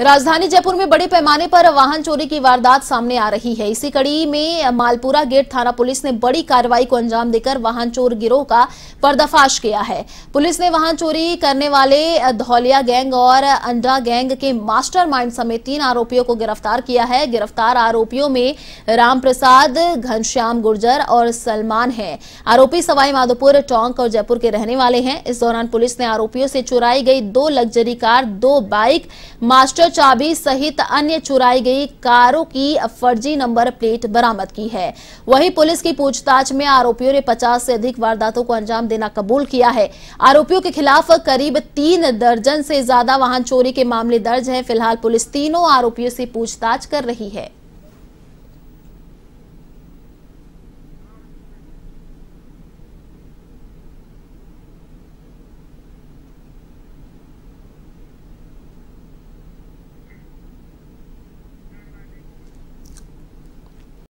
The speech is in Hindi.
राजधानी जयपुर में बड़े पैमाने पर वाहन चोरी की वारदात सामने आ रही है इसी कड़ी में मालपुरा गेट थाना पुलिस ने बड़ी कार्रवाई को अंजाम देकर वाहन चोर गिरोह का पर्दाफाश किया है पुलिस ने वाहन चोरी करने वाले धौलिया गैंग और अंडा गैंग के मास्टरमाइंड समेत तीन आरोपियों को गिरफ्तार किया है गिरफ्तार आरोपियों में राम प्रसाद घनश्याम गुर्जर और सलमान है आरोपी सवाईमाधोपुर टोंक और जयपुर के रहने वाले हैं इस दौरान पुलिस ने आरोपियों से चुराई गई दो लग्जरी कार दो बाइक मास्टर मोटर चाबी सहित अन्य चुराई गई कारों की फर्जी नंबर प्लेट बरामद की है वहीं पुलिस की पूछताछ में आरोपियों ने 50 से अधिक वारदातों को अंजाम देना कबूल किया है आरोपियों के खिलाफ करीब तीन दर्जन से ज्यादा वाहन चोरी के मामले दर्ज है फिलहाल पुलिस तीनों आरोपियों से पूछताछ कर रही है